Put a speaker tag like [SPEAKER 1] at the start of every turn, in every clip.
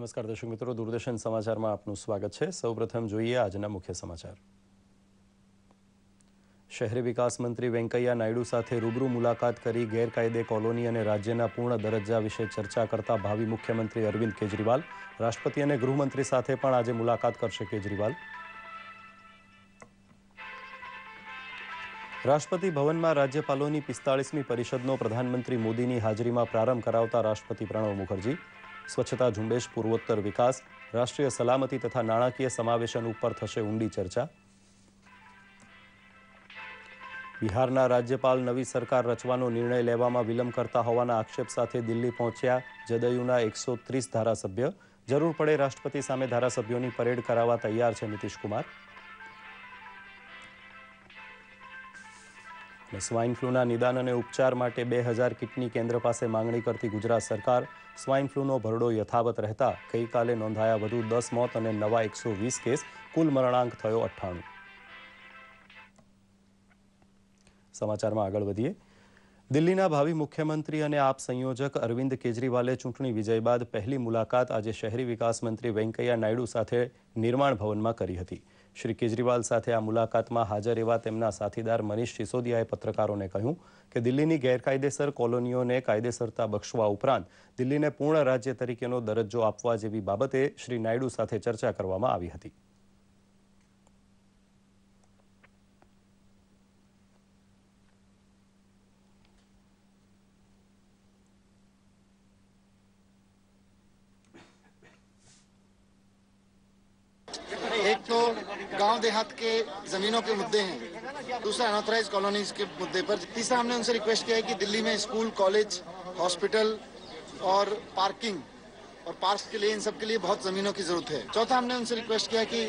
[SPEAKER 1] નમસ્કાર દર્શક મિત્રો દૂરદર્શન સમાચારમાં આપનું સ્વાગત છે સૌપ્રથમ જોઈએ આજના મુખ્ય સમાચાર શહેરી વિકાસ મંત્રી વેંકૈયા નાયડુ સાથે રૂબરૂ મુલાકાત કરી ગેરકાયદે કોલોની અને રાજ્યના પૂર્ણ દરજ્જા વિશે ચર્ચા કરતા ભાવિ મુખ્યમંત્રી અરવિંદ કેજરીવાલ રાષ્ટ્રપતિ અને ગૃહમંત્રી સાથે પણ આજે મુલાકાત કરશે કેજરીવાલ રાષ્ટ્રપતિ ભવનમાં રાજ્યપાલોની પિસ્તાળીસમી પરિષદનો પ્રધાનમંત્રી મોદીની હાજરીમાં પ્રારંભ કરાવતા રાષ્ટ્રપતિ પ્રણવ મુખર્જી સ્વચ્છતા ઝુંબેશ પૂર્વોત્તર વિકાસ રાષ્ટ્રીય સલામતી તથા નાણાકીય સમાવેશન ઉપર થશે ઊંડી ચર્ચા બિહારના રાજ્યપાલ નવી સરકાર રચવાનો નિર્ણય લેવામાં વિલંબ કરતા હોવાના આક્ષેપ સાથે દિલ્હી પહોંચ્યા જદયુના એકસો ત્રીસ ધારાસભ્ય જરૂર પડે રાષ્ટ્રપતિ સામે ધારાસભ્યોની પરેડ કરાવવા તૈયાર છે નીતિશકુમાર સ્વાઇન ફ્લૂના નિદાન અને ઉપચાર માટે 2000 કિટની કેન્દ્ર પાસે માંગણી કરતી ગુજરાત સરકાર સ્વાઇન ફ્લૂનો ભરોડો યથાવત રહેતા કਈકાલે નોંધાયા વધુ 10 મોત અને નવા 120 કેસ કુલ મરણાંક થયો 98 સમાચારમાં આગળ વધીએ દિલ્હીના ભાવિ મુખ્યમંત્રી અને આપ સંયોજક અરવિંદ કેજરીવાલે ચૂંટણી વિજય બાદ પહેલી મુલાકાત આજે શહેરી વિકાસ મંત્રી વેંકૈયા નાયડુ સાથે નિર્માણ ભવનમાં કરી હતી श्री केजरीवाल સાથે આ મુલાકાતમાં હાજર એવા તેમના સાથીદાર મનીષ છિસોદિયાએ પત્રકારોને કહ્યું કે દિલ્હીની ગેરકાયદેસર કોલોનીઓને કાયદેસરતા બક્ષવા ઉપરાંત દિલ્હીને પૂર્ણ રાજ્ય તરીકેનો દરજ્જો આપવા જેવી બાબતે શ્રી નાયડુ સાથે ચર્ચા કરવામા આવી હતી
[SPEAKER 2] गांव देहात के ज़मीनों के मुद्दे हैं दूसरा अनऑथराइज कॉलोनीज के मुद्दे पर तीसरा हमने उनसे रिक्वेस्ट किया है कि दिल्ली में स्कूल कॉलेज हॉस्पिटल और पार्किंग और पार्क के लिए इन सब के लिए बहुत ज़मीनों की ज़रूरत है चौथा हमने उनसे रिक्वेस्ट किया कि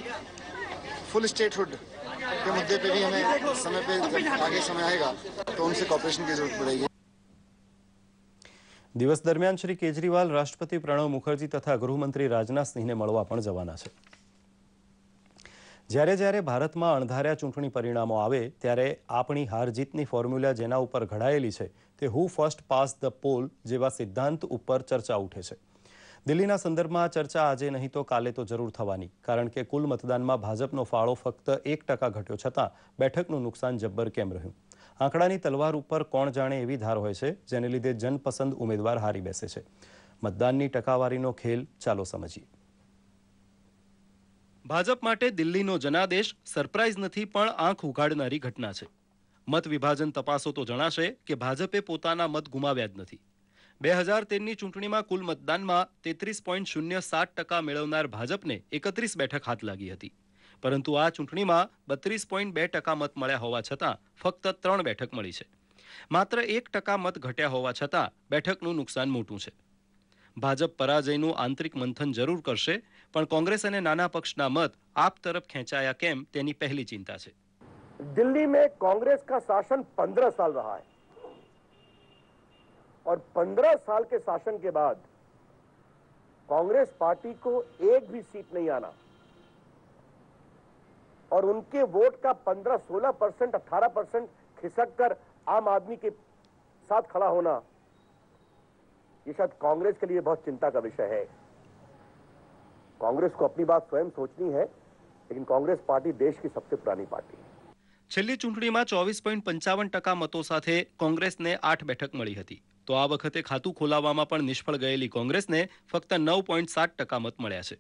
[SPEAKER 2] फुल स्टेटहुड के मुद्दे पे भी हमें समय पे आगे समय आएगा तो उनसे कॉपरेशन की जरूरत पड़ेगी
[SPEAKER 1] दिवस दरमियान श्री केजरीवाल राष्ट्रपति प्रणव मुखर्जी तथा गृहमंत्री राजनाथ सिंह ने मल्वा जवाना है જ્યારે જ્યારે ભારતમાં અંધાર્યા ચૂંટણી પરિણામો આવે ત્યારે આપણી હાર જીત ની ફોર્મ્યુલા જેના ઉપર ઘડાયેલી છે તે હૂ ફર્સ્ટ પાસ ધ પોલ જેવા સિદ્ધાંત ઉપર ચર્ચા ઉઠે છે દિલ્હીના સંદર્ભમાં ચર્ચા આજે નહીં તો કાલે તો જરૂર થવાની કારણ કે કુલ મતદાનમાં ભાજપનો ફાળો ફક્ત 1% ઘટ્યો છતાં બેઠકનો નુકસાન જબર કેમ રહ્યું આંકડાની તલવાર ઉપર કોણ જાણે એવી ધાર હોય છે જેને લીધે જનપસંદ ઉમેદવાર હારી બેસે છે મતદાનની ટકાવારીનો ખેલ ચાલો સમજીએ ભાજપ માટે દિલ્હીનો જનાદેશ સરપ્રાઇઝ નથી પણ આંખ ઉઘાડનારી ઘટના છે મત વિભાજન તપાસો તો જણાશે કે ભાજપે પોતાના મત ગુમાવ્યા જ નથી બે હજાર તેરની ચૂંટણીમાં કુલ મતદાનમાં તેત્રીસ પોઈન્ટ શૂન્ય સાત ટકા મેળવનાર ભાજપને એકત્રીસ બેઠક હાથ લાગી હતી પરંતુ આ ચૂંટણીમાં બત્રીસ પોઈન્ટ બે ટકા મત મળ્યા હોવા છતાં ફક્ત ત્રણ બેઠક મળી છે માત્ર એક ટકા મત ઘટ્યા હોવા છતાં બેઠકનું નુકસાન મોટું છે ભાજપ પરાજયનું આંતરિક મંથન જરૂર કરશે कांग्रेस ने नाना पक्ष પક્ષના મત આપ તરફ ખેંચાયા કેમ તેની પહેલી ચિંતા છે
[SPEAKER 2] दिल्ली में कांग्रेस का शासन पंद्रह साल रहा है और पंद्रह साल के शासन के बाद कांग्रेस पार्टी को एक भी सीट नहीं आना और उनके वोट का पंद्रह सोलह परसेंट अठारह परसेंट खिसक कर आम आदमी के साथ खड़ा होना ये शायद कांग्रेस के लिए बहुत चिंता का विषय है કોંગ્રેસ को अपनी बात स्वयं सोचनी है लेकिन कांग्रेस पार्टी देश की सबसे पुरानी पार्टी
[SPEAKER 1] છેલ્લી ચૂંટણીમાં ચોવીસ પોઈન્ટ પંચાવન ટકા મતો સાથે કોંગ્રેસને આઠ બેઠક મળી હતી તો આ વખતે ખાતું ખોલાવવામાં પણ નિષ્ફળ ગયેલી કોંગ્રેસને ફક્ત નવ પોઈન્ટ સાત ટકા મત મળ્યા છે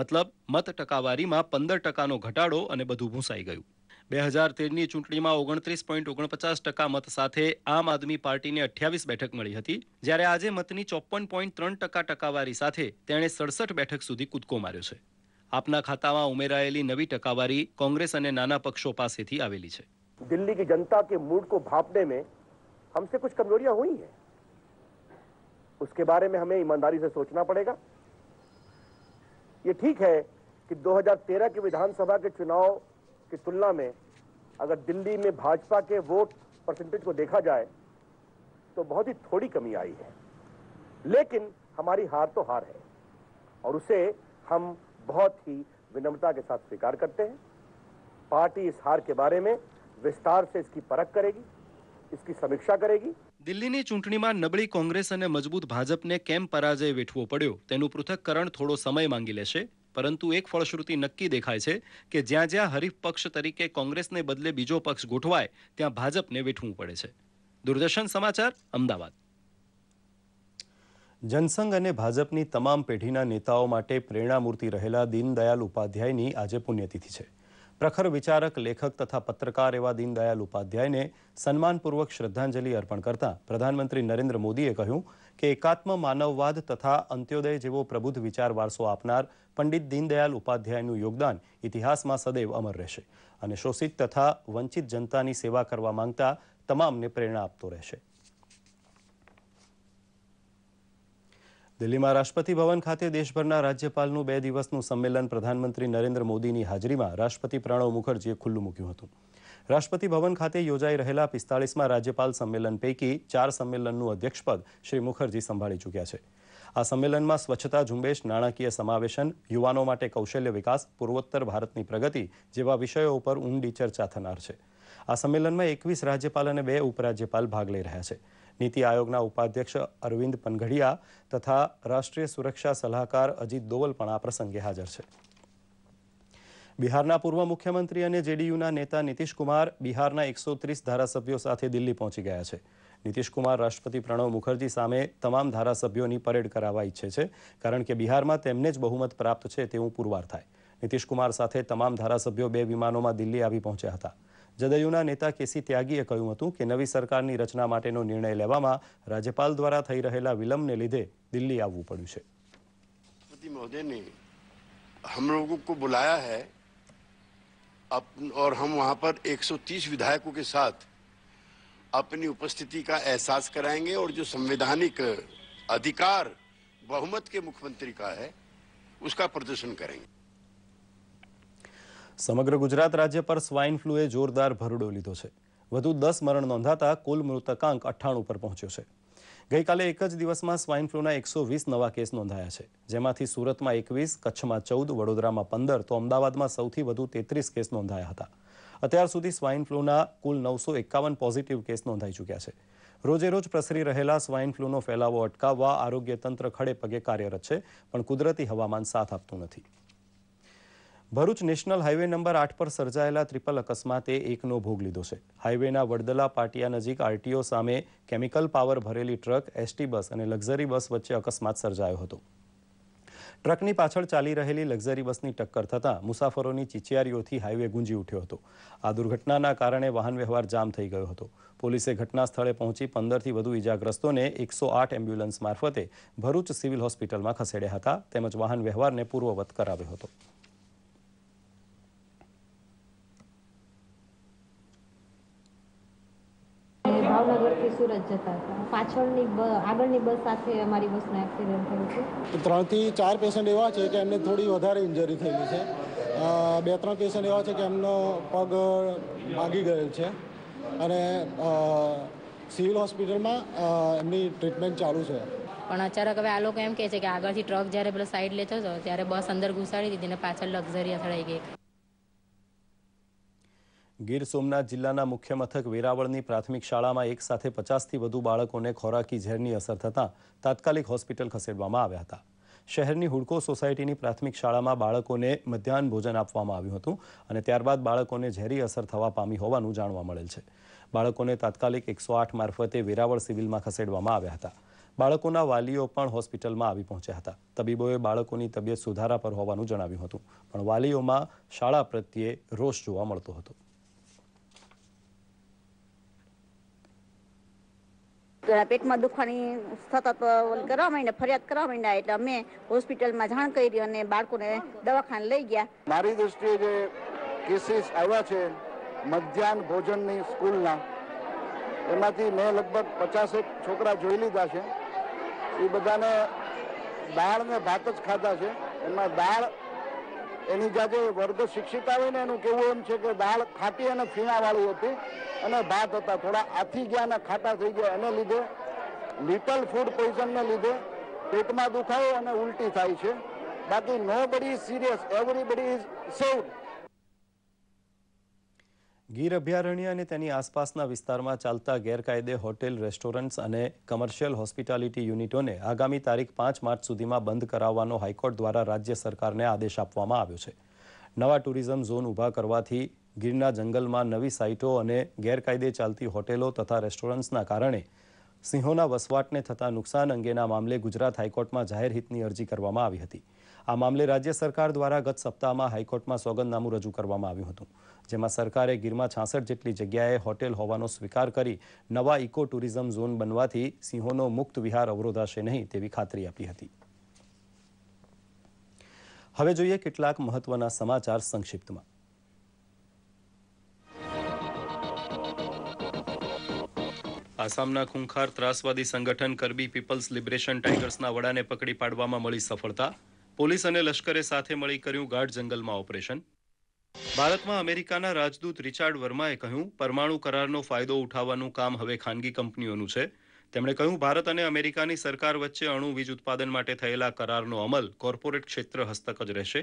[SPEAKER 1] મતલબ મત ટકાવારીમાં પંદર ટકાનો ઘટાડો અને બધું ભૂંસાઈ ગયું બે હજાર તેરની ચૂંટણીમાં ઓગણત્રીસ પોઈન્ટ ઓગણપચાસ ટકા મત સાથે આમ આદમી પાર્ટીને અઠ્યાવીસ બેઠક મળી હતી જ્યારે આજે મતની ચોપન પોઈન્ટ ત્રણ ટકા ટકાવારી સાથે તેણે સડસઠ બેઠક સુધી કૂદકો માર્યો છે આપના ખાતામાં ઉમેરાયેલી નવી ટકાવારી કોંગ્રેસ અને નાના પક્ષો પાસેથી આવેલી છે
[SPEAKER 2] દિલ્હી की जनता के मूड को भापने में हमसे कुछ कमजोरियां हुई हैं उसके बारे में हमें ईमानदारी से सोचना पड़ेगा ये ठीक है કે 2013 કે विधानसभा के चुनाव की तुलना में अगर दिल्ली में भाजपा के वोट परसेंटेज को देखा जाए तो बहुत ही थोड़ी कमी आई है लेकिन हमारी हार तो हार है और उसे हम बहुत ही विनम्रता के साथ स्वीकार करते हैं पार्टी इस हार के बारे में विस्तार से इसकी परख करेगी इसकी समीक्षा करेगी
[SPEAKER 1] દિલ્હીની ચૂંટણીમાં નબળી કોંગ્રેસ અને મજબૂત ભાજપને કેમ પરાજય વેઠવો પડ્યો તેનું પૃથક્કરણ થોડો સમય માંગી લેશે પરંતુ એક ફળશ્રુતિ નક્કી દેખાય છે કે જ્યાં જ્યાં હરીફ પક્ષ તરીકે કોંગ્રેસને બદલે બીજો પક્ષ ગોઠવાય ત્યાં ભાજપને વેઠવું પડે છે દૂરદર્શન સમાચાર અમદાવાદ જનસંઘ અને ભાજપની તમામ પેઢીના નેતાઓ માટે પ્રેરણામૂર્તિ રહેલા દીનદયાલ ઉપાધ્યાયની આજે પુણ્યતિથિ છે प्रखर વિચારક લેખક તથા પત્રકાર એવા દીનદયાલ ઉપાધ્યાયને સન્માનપૂર્વક શ્રદ્ધાંજલિ અર્પણ કરતા પ્રધાનમંત્રી નરેન્દ્ર મોદીએ કહ્યું કે એકાત્મ માનવવાદ તથા અંત્યોદય જેવો પ્રબુદ્ધ વિચાર વારસો આપનાર પંડિત દીનદયાલ ઉપાધ્યાયનું યોગદાન ઇતિહાસમાં સદૈવ અમર રહેશે અને શોષિત તથા વંચિત જનતાની સેવા કરવા માંગતા તમામને પ્રેરણા આપતો રહેશે દિલ્હીમાં રાષ્ટ્રપતિ ભવન ખાતે દેશભરના રાજ્યપાલનું બે દિવસનું સંમેલન પ્રધાનમંત્રી નરેન્દ્ર મોદીની હાજરીમાં રાષ્ટ્રપતિ પ્રણવ મુખર્જીએ ખુલ્લું મૂક્યું હતું રાષ્ટ્રપતિ ભવન ખાતે યોજાઈ રહેલા પિસ્તાળીસમાં રાજ્યપાલ સંમેલન પૈકી ચાર સંમેલનનું અધ્યક્ષપદ શ્રી મુખર્જી સંભાળી ચૂક્યા છે આ સંમેલનમાં સ્વચ્છતા ઝુંબેશ નાણાકીય સમાવેશન યુવાનો માટે કૌશલ્ય વિકાસ પૂર્વોત્તર ભારતની પ્રગતિ જેવા વિષયો પર ઊંડી ચર્ચા થનાર છે આ સંમેલનમાં 21 રાજ્યપાલ અને બે ઉપરાજ્યપાલ ભાગ લે રહ્યા છે નીતિ આયોગના उपाध्यक्ष અરવિંદ પનઘડિયા તથા રાષ્ટ્રીય સુરક્ષા સલાહકાર અજીત દોવલ પણ આ પ્રસંગે હાજર છે બિહારના પૂર્વ મુખ્યમંત્રી અને જેડીયુના નેતા નીતીશ કુમાર બિહારના 130 ધારાસભ્યો સાથે દિલ્હી પહોંચી ગયા છે નીતિશ કુમાર રાષ્ટ્રપતિ પ્રણવ મુખર્જી સામે તમામ ધારાસભ્યોની પરેડ કરાવવા ઈચ્છે છે કારણ કે બિહારમાં તેમને જ બહુમત પ્રાપ્ત છે તેવું પુરવાર થાય નીતિશ કુમાર સાથે તમામ ધારાસભ્યો બે વિમાનોમાં દિલ્હી આવી પહોંચ્યા હતા જદયુના નેતા કેસી ત્યાગીએ કહ્યું હતું કે નવી સરકારની રચના માટેનો નિર્ણય લેવામાં રાજ્યપાલ દ્વારા થઈ રહેલા વિલંબને લીધે દિલ્હી આવવું પડ્યું
[SPEAKER 2] છે महोदय ने हम लोगों को बुलाया है और हम वहां पर 130 विधायकों के साथ अपनी उपस्थिति का एहसास कराएंगे और जो संवैधानिक अधिकार बहुमत के मुख्यमंत्री का है उसका प्रदर्शन करेंगे
[SPEAKER 1] સમગ્ર ગુજરાત રાજ્ય પર સ્વાઇન ફ્લૂએ જોરદાર ભરડો લીધો છે વધુ દસ મરણ નોંધાતા કુલ મૃતકાંક અઠ્ઠાણું પર પહોંચ્યો છે ગઈકાલે એક જ દિવસમાં સ્વાઇન ફ્લૂના એકસો વીસ નવા કેસ નોંધાયા છે જેમાંથી સુરતમાં એકવીસ કચ્છમાં ચૌદ વડોદરામાં પંદર તો અમદાવાદમાં સૌથી વધુ તેત્રીસ કેસ નોંધાયા હતા અત્યાર સુધી સ્વાઇન ફ્લૂના કુલ નવસો એકાવન પોઝિટિવ કેસ નોંધાઈ ચૂક્યા છે રોજેરોજ પ્રસરી રહેલા સ્વાઇન ફ્લૂનો ફેલાવો અટકાવવા આરોગ્ય તંત્ર ખડે પગે કાર્યરત છે પણ કુદરતી હવામાન સાથ આપતું નથી ભરૂચ નેશનલ હાઇવે નંબર આઠ પર સર્જાયેલા ટ્રિપલ અકસ્માતે એકનો ભોગ લીધો છે હાઇવેના વડદલા પાટિયા નજીક આરટીઓ સામે કેમિકલ પાવર ભરેલી ટ્રક એસટી બસ અને લક્ઝરી બસ વચ્ચે અકસ્માત સર્જાયો હતો ટ્રકની પાછળ ચાલી રહેલી લક્ઝરી બસની ટક્કર થતાં મુસાફરોની ચીચિયારીઓથી હાઈવે ગુંજી ઉઠ્યો હતો આ દુર્ઘટનાના કારણે વાહન વ્યવહાર જામ થઈ ગયો હતો પોલીસે ઘટના સ્થળે પહોંચી પંદરથી વધુ ઇજાગ્રસ્તોને એકસો આઠ એમ્બ્યુલન્સ મારફતે ભરૂચ સિવિલ હોસ્પિટલમાં ખસેડ્યા હતા તેમજ વાહન વ્યવહારને પૂર્વવત કરાવ્યો હતો સુરત જતા હતા પાછળની આગળની બસ સાથે અમારી બસનો એક્સિડન્ટ થયો
[SPEAKER 2] છે ત્રણથી ચાર પેશન્ટ એવા છે કે એમને થોડી વધારે ઇન્જરી થયેલી છે બે ત્રણ પેશન્ટ એવા છે કે એમનો પગ ભાગી ગયેલ છે અને સિવિલ હોસ્પિટલમાં એમની ટ્રીટમેન્ટ ચાલુ છે
[SPEAKER 1] પણ અચાનક હવે આ લોકો એમ કહે છે કે આગળથી ટ્રક જ્યારે પેલો સાઈડ લેતો હતો ત્યારે બસ અંદર ઘુસાડી દીધી ને પાછળ લક્ઝરી અથડાઈ ગઈ ગીર સોમનાથ જિલ્લાના મુખ્યમથક વેરાવળની પ્રાથમિક શાળામાં એકસાથે 50 થી વધુ બાળકોને ખોરાકી ઝેરની અસર થતાં તાત્કાલિક હોસ્પિટલ ખસેડવામાં આવ્યા હતા. શહેરની હુડકો સોસાયટીની પ્રાથમિક શાળામાં બાળકોને मध्याન ભોજન આપવામાં આવ્યુ હતું અને ત્યારબાદ બાળકોને ઝેરી અસર થવા પામી હોવાનું જાણવા મળેલ છે. બાળકોને તાત્કાલિક 108 મારફતે વેરાવળ સિવિલમાં ખસેડવામાં આવ્યા હતા. બાળકોના વાલીઓ પણ હોસ્પિટલમાં આવી પહોંચ્યા હતા. તબીબોએ બાળકોની તબિયત સુધારા પર હોવાનું જણાવ્યું હતું. પણ વાલીઓમાં શાળા પ્રત્યે રોષ જોવા મળતો હતો. પેટમાં દુખવાની થતા કરવા માંડ્યા ફરિયાદ કરવા માંડ્યા એટલે અમે હોસ્પિટલમાં જાણ કરી અને બાળકોને દવાખાને લઈ ગયા
[SPEAKER 2] મારી દ્રષ્ટિએ જે કેસીસ આવ્યા છે મધ્યાહન ભોજનની સ્કૂલના એમાંથી મેં લગભગ પચાસેક છોકરા જોઈ લીધા છે એ બધાને દાળ ને ભાત જ ખાધા છે એમાં દાળ એની જાતે વર્ગ શિક્ષિકા હોય ને એનું કેવું એમ છે કે દાળ ખાટી અને ફીણાવાળી હતી અને ભાત હતા થોડા આથી ગયા અને ખાટા થઈ ગયા એને લીધે લિટલ ફૂડ પોઈઝનને લીધે પેટમાં દુખાવો અને ઉલટી થાય છે બાકી nobody serious everybody is save
[SPEAKER 1] Gir અભયારણ્ય અને તેની આસપાસના વિસ્તારમાં ચાલતા ગેરકાયદે હોટેલ રેસ્ટોરન્ટ્સ અને કમર્શિયલ હોસ્પિટાલિટી યુનિટોને આગામી તારીખ પાંચ માર્ચ સુધીમાં બંધ કરાવવાનો હાઈકોર્ટ દ્વારા રાજ્ય સરકારને આદેશ આપવામાં આવ્યો છે નવા ટુરિઝમ ઝોન ઊભા કરવાથી ગીરના જંગલમાં નવી સાઇટો અને ગેરકાયદે ચાલતી હોટેલો તથા રેસ્ટોરન્ટ્સના કારણે સિંહોના વસવાટને થતા નુકસાન અંગેના મામલે ગુજરાત હાઈકોર્ટમાં જાહેર હિતની અરજી કરવામાં આવી હતી આ મામલે રાજ્ય સરકાર દ્વારા ગત સપ્તાહમાં હાઈકોર્ટમાં સોગંદનામું રજૂ કરવામાં આવ્યું હતું જેમાં સરકારે ગીરમાં છાસઠ જેટલી જગ્યાએ હોટેલ હોવાનો સ્વીકાર કરી નવા ઇકો ટુરિઝમ ઝોન બનવાથી સિંહોનો મુક્ત વિહાર અવરોધાશે નહીં તેવી ખાતરી આપી હતી હવે જોઈએ કેટલાક મહત્વના સમાચાર સંક્ષિપ્તમાં આસામના ખૂંખાર ત્રાસવાદી સંગઠન કરબી પીપલ્સ લિબરેશન ટાઈગર્સના વડાને પકડી પાડવામાં મળી સફળતા પોલીસ અને લશ્કરે સાથે મળી કર્યું ગાઢ જંગલમાં ઓપરેશન ભારતમાં અમેરિકાના રાજદૂત રિચાર્ડ વર્માએ કહ્યું પરમાણુ કરારનો ફાયદો ઉઠાવવાનું કામ હવે ખાનગી કંપનીઓનું છે તેમણે કહ્યું ભારત અને અમેરિકાની સરકાર વચ્ચે અણુ વીજ ઉત્પાદન માટે થયેલા કરારનો અમલ કોર્પોરેટ ક્ષેત્ર હસ્તક જ રહેશે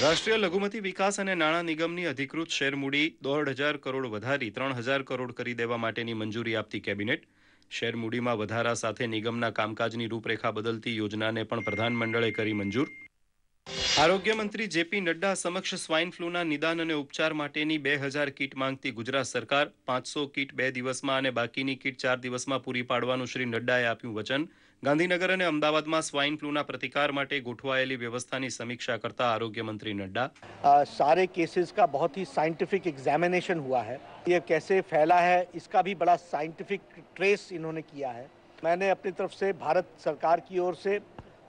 [SPEAKER 1] રાષ્ટ્રીય લઘુમતી વિકાસ અને નાણાં નિગમની અધિકૃત શેર દોઢ હજાર કરોડ વધારી ત્રણ હજાર કરોડ કરી દેવા માટેની મંજૂરી આપતી કેબિનેટ શેર વધારા સાથે નિગમના કામકાજની રૂપરેખા બદલતી યોજનાને પણ પ્રધાનમંડળે કરી મંજૂર આરોગ્ય મંત્રી જેપી નડ્ડા સમક્ષ સ્વાઇન ફ્લૂના નિદાન અને ઉપચાર માટેની બે હજાર કીટ માંગતી ગુજરાત સરકાર પાંચસો કીટ બે દિવસમાં અને બાકીની કીટ ચાર દિવસમાં પૂરી પાડવાનું શ્રી નડ્ડાએ આપ્યું વચન गांधीनगर ગાંધીનગર અને અમદાવાદમાં સ્વાઇન ફ્લૂના પ્રતિકાર गोठवायेली व्यवस्था की समीक्षा करता आरोग्य मंत्री नड्डा
[SPEAKER 2] सारे केसेस का बहुत ही साइंटिफिक एग्जामिनेशन हुआ है ये कैसे फैला है इसका भी बड़ा साइंटिफिक ट्रेस इन्होंने किया है मैंने अपनी तरफ से भारत सरकार की ओर से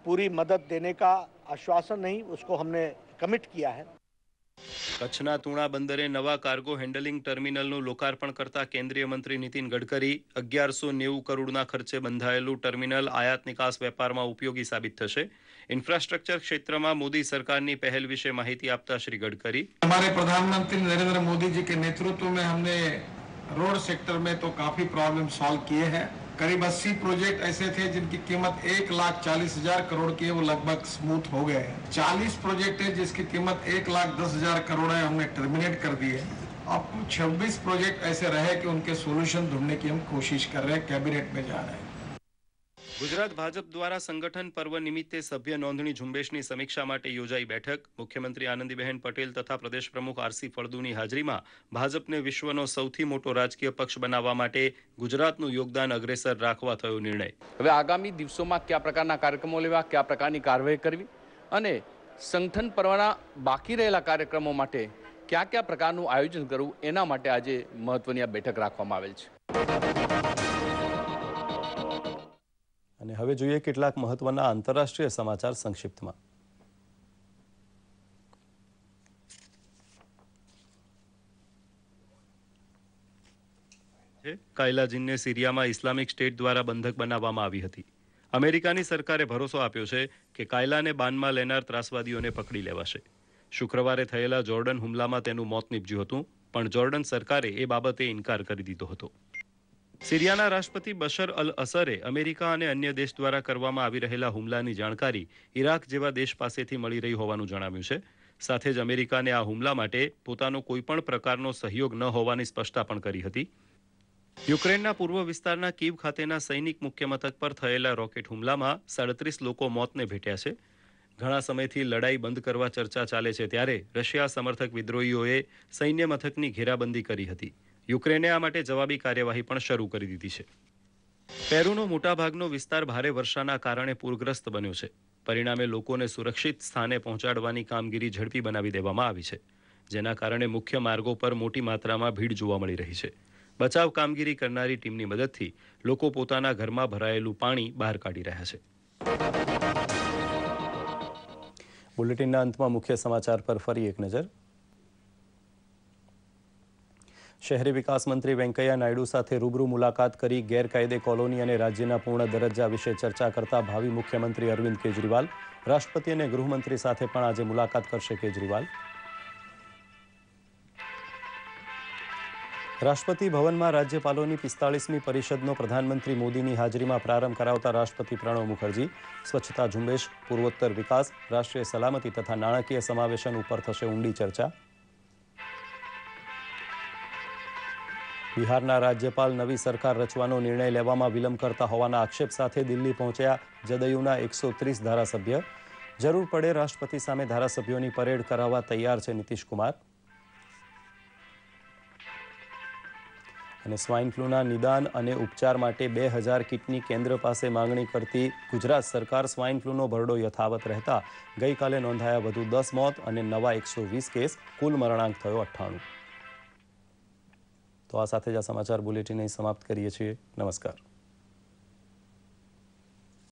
[SPEAKER 2] पूरी मदद देने का आश्वासन नहीं उसको हमने कमिट किया है
[SPEAKER 1] કચ્છના તુંડા બંદરે નવા કાર્ગો હેન્ડલિંગ ટર્મિનલનો લોકાર્પણ કરતા કેન્દ્રીય મંત્રી નીતિન ગડકરી 1190 કરોડના ખર્ચે બંધાયેલું ટર્મિનલ આયાત નિકાસ વેપારમાં ઉપયોગી સાબિત થશે ઇન્ફ્રાસ્ટ્રક્ચર ક્ષેત્રમાં મોદી સરકારની પહેલ વિશે માહિતી આપતા શ્રી ગડકરી
[SPEAKER 2] करीब अस्सी प्रोजेक्ट ऐसे थे जिनकी कीमत एक लाख चालीस हजार करोड़ की है वो लगभग स्मूथ हो गए हैं चालीस प्रोजेक्ट है जिसकी कीमत एक लाख दस हजार करोड़ है हमने टर्मिनेट कर दिए अब छब्बीस प्रोजेक्ट ऐसे रहे कि उनके सोल्यूशन ढूंढने की हम कोशिश कर रहे हैं कैबिनेट में जा रहे हैं
[SPEAKER 1] ગુજરાત ભાજપ દ્વારા સંગઠન પર્વ નિમિત્તે સભ્ય નોંધણી ઝુંબેશની સમીક્ષા માટે યોજાઈ બેઠક મુખ્યમંત્રી આનંદીબહેન પટેલ તથા પ્રદેશ પ્રમુખ આરસી ફળદુની હાજરીમાં ભાજપને વિશ્વનો સૌથી મોટો રાજકીય પક્ષ બનાવવા માટે ગુજરાતનું યોગદાન અગ્રેસર રાખવા થયો નિર્ણય હવે આગામી દિવસોમાં કયા પ્રકારના કાર્યક્રમો લેવા કયા પ્રકારની કાર્યવાહી કરવી અને
[SPEAKER 2] સંગઠન પર્વના બાકી રહેલા કાર્યક્રમો માટે કયા કયા પ્રકારનું આયોજન કરવું એના માટે આજે મહત્વની આ બેઠક રાખવામાં આવેલ છે
[SPEAKER 1] અને હવે જોઈએ કેટલાક મહત્વના આંતરરાષ્ટ્રીય સમાચાર સંક્ષિપ્તમાં કાયલાજીનને સિરિયામાં ઇસ્લામિક સ્ટેટ દ્વારા બંધક બનાવવામાં આવી હતી અમેરિકાની સરકારે ભરોસો આપ્યો છે કે કાયલાને બાનમાં લેનાર ત્રાસવાદીઓને પકડી લેવાશે શુક્રવારે થયેલા જોર્ડન હુમલામાં તેનું મોત નીપજ્યું હતું પણ જોર્ડન સરકારે એ બાબતે ઇન્કાર કરી દીધો હતો સિરિયાના રાષ્ટ્રપતિ બશર અલ અસરે અમેરિકા અને અન્ય દેશ દ્વારા કરવામાં આવી રહેલા હુમલાની જાણકારી ઈરાક જેવા દેશ પાસેથી મળી રહી હોવાનું જણાવ્યું છે સાથે જ અમેરિકાને આ હુમલા માટે પોતાનો કોઈપણ પ્રકારનો સહયોગ ન હોવાની સ્પષ્ટતા પણ કરી હતી યુક્રેનના પૂર્વ વિસ્તારના કીવ ખાતેના સૈનિક મુખ્યમથક પર થયેલા રોકેટ હુમલામાં સાડત્રીસ લોકો મોતને ભેટ્યા છે ઘણા સમયથી લડાઈ બંધ કરવા ચર્ચા ચાલે છે ત્યારે રશિયા સમર્થક વિદ્રોહીઓએ સૈન્ય મથકની ઘેરાબંધી કરી હતી યુક્રેને આ માટે જવાબી કાર્યવાહી પણ શરૂ કરી દીધી છે પેરુનો મોટાભાગનો વિસ્તાર ભારે વર્ષાના કારણે પૂરગ્રસ્ત બન્યો છે પરિણામે લોકોને સુરક્ષિત સ્થાને પહોંચાડવાની કામગીરી ઝડપી બનાવી દેવામાં આવી છે જેના કારણે મુખ્ય માર્ગો પર મોટી માત્રામાં ભીડ જોવા મળી રહી છે બચાવ કામગીરી કરનારી ટીમની મદદથી લોકો પોતાના ઘરમાં ભરાયેલું પાણી બહાર કાઢી રહ્યા છે બુલેટિનના અંતમાં મુખ્ય સમાચાર પર ફરી એક નજર શહેરી વિકાસ મંત્રી વેંકૈયા નાયડુ સાથે રૂબરૂ મુલાકાત કરી ગેરકાયદે કોલોની અને રાજ્યના પૂર્ણ દરજ્જા વિશે ચર્ચા કરતા ભાવિ મુખ્યમંત્રી અરવિંદ કેજરીવાલ રાષ્ટ્રપતિ અને ગૃહમંત્રી સાથે પણ આજે મુલાકાત કરશે કેજરીવાલ રાષ્ટ્રપતિ ભવનમાં રાજ્યપાલોની પિસ્તાળીસમી પરિષદનો પ્રધાનમંત્રી મોદીની હાજરીમાં પ્રારંભ કરાવતા રાષ્ટ્રપતિ પ્રણવ મુખર્જી સ્વચ્છતા ઝુંબેશ પૂર્વોત્તર વિકાસ રાષ્ટ્રીય સલામતી તથા નાણાકીય સમાવેશન ઉપર થશે ઊંડી ચર્ચા बिहारના રાજ્યપાલ નવી સરકાર રચવાનો નિર્ણય લેવામાં વિલંબ કરતા હોવાના આક્ષેપ સાથે દિલ્હી પહોંચ્યા જદૈયુના 130 ધારા સભ્ય જરૂર પડે રાષ્ટ્રપતિ સામે ધારા સભ્યોની પરેડ કરાવવા તૈયાર છે નીતીશ કુમાર અને સ્વાઇન ફ્લુના નિદાન અને ઉપચાર માટે 2000 કિટની કેન્દ્ર પાસે માંગણી કરતી ગુજરાત સરકાર સ્વાઇન ફ્લુનો ભરડો યથાવત રહેતા ગઈકાલે નોંધાયા વધુ 10 મોત અને નવા 120 કેસ કુલ મરણાંક થયો 98 તો આ સાથે જ આ સમાચાર બુલેટિન અહીં સમાપ્ત કરીએ છીએ નમસ્કાર